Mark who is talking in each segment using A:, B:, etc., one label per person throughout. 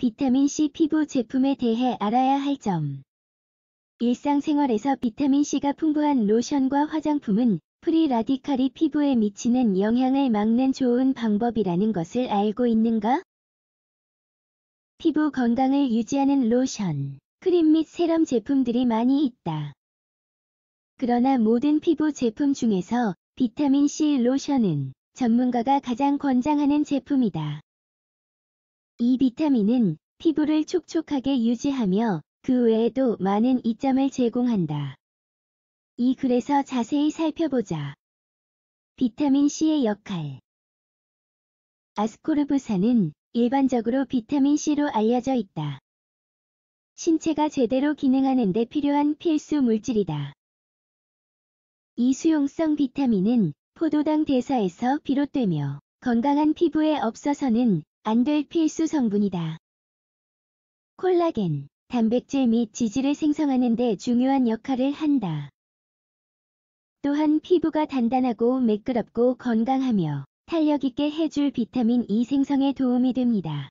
A: 비타민C 피부 제품에 대해 알아야 할 점. 일상생활에서 비타민C가 풍부한 로션과 화장품은 프리라디칼이 피부에 미치는 영향을 막는 좋은 방법이라는 것을 알고 있는가? 피부 건강을 유지하는 로션, 크림 및 세럼 제품들이 많이 있다. 그러나 모든 피부 제품 중에서 비타민C 로션은 전문가가 가장 권장하는 제품이다. 이 비타민은 피부를 촉촉하게 유지하며 그 외에도 많은 이점을 제공한다. 이 글에서 자세히 살펴보자. 비타민C의 역할 아스코르브산은 일반적으로 비타민C로 알려져 있다. 신체가 제대로 기능하는 데 필요한 필수 물질이다. 이 수용성 비타민은 포도당 대사에서 비롯되며 건강한 피부에 없어서는 안될 필수 성분이다. 콜라겐, 단백질 및 지질을 생성하는 데 중요한 역할을 한다. 또한 피부가 단단하고 매끄럽고 건강하며 탄력있게 해줄 비타민 E 생성에 도움이 됩니다.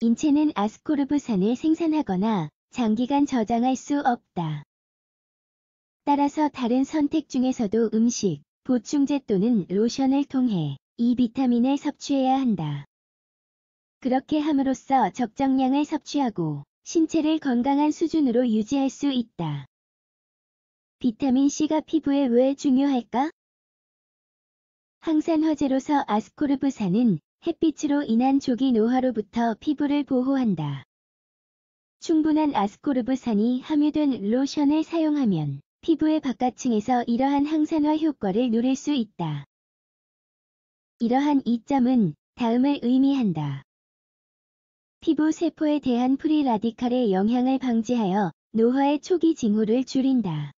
A: 인체는 아스코르브산을 생산하거나 장기간 저장할 수 없다. 따라서 다른 선택 중에서도 음식, 보충제 또는 로션을 통해 이 비타민을 섭취해야 한다. 그렇게 함으로써 적정량을 섭취하고 신체를 건강한 수준으로 유지할 수 있다. 비타민C가 피부에 왜 중요할까? 항산화제로서 아스코르브산은 햇빛으로 인한 조기 노화로부터 피부를 보호한다. 충분한 아스코르브산이 함유된 로션을 사용하면 피부의 바깥층에서 이러한 항산화 효과를 누릴 수 있다. 이러한 이점은 다음을 의미한다. 피부 세포에 대한 프리라디칼의 영향을 방지하여 노화의 초기 징후를 줄인다.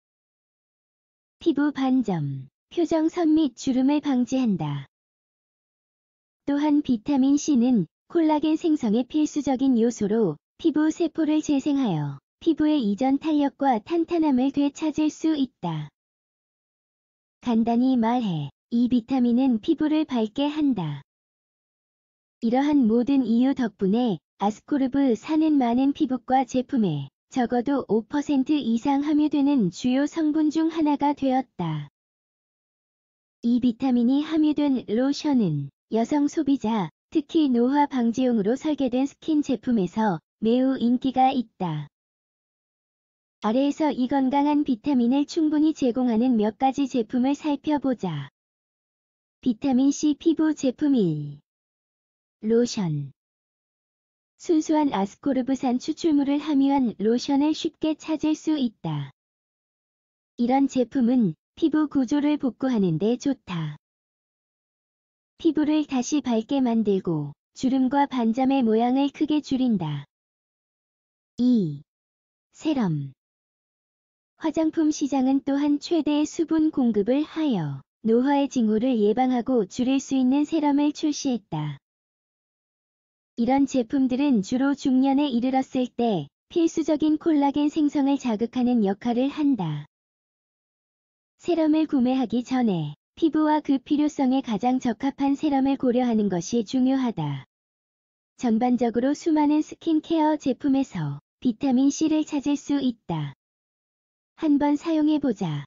A: 피부 반점, 표정선 및 주름을 방지한다. 또한 비타민C는 콜라겐 생성의 필수적인 요소로 피부 세포를 재생하여 피부의 이전 탄력과 탄탄함을 되찾을 수 있다. 간단히 말해, 이 비타민은 피부를 밝게 한다. 이러한 모든 이유 덕분에 아스코르브 산은 많은 피부과 제품에 적어도 5% 이상 함유되는 주요 성분 중 하나가 되었다. 이 비타민이 함유된 로션은 여성 소비자, 특히 노화 방지용으로 설계된 스킨 제품에서 매우 인기가 있다. 아래에서 이 건강한 비타민을 충분히 제공하는 몇 가지 제품을 살펴보자. 비타민 C 피부 제품 1. 로션 순수한 아스코르브산 추출물을 함유한 로션을 쉽게 찾을 수 있다. 이런 제품은 피부 구조를 복구하는 데 좋다. 피부를 다시 밝게 만들고 주름과 반점의 모양을 크게 줄인다. 2. 세럼 화장품 시장은 또한 최대의 수분 공급을 하여 노화의 징후를 예방하고 줄일 수 있는 세럼을 출시했다. 이런 제품들은 주로 중년에 이르렀을 때 필수적인 콜라겐 생성을 자극하는 역할을 한다. 세럼을 구매하기 전에 피부와 그 필요성에 가장 적합한 세럼을 고려하는 것이 중요하다. 전반적으로 수많은 스킨케어 제품에서 비타민C를 찾을 수 있다. 한번 사용해보자.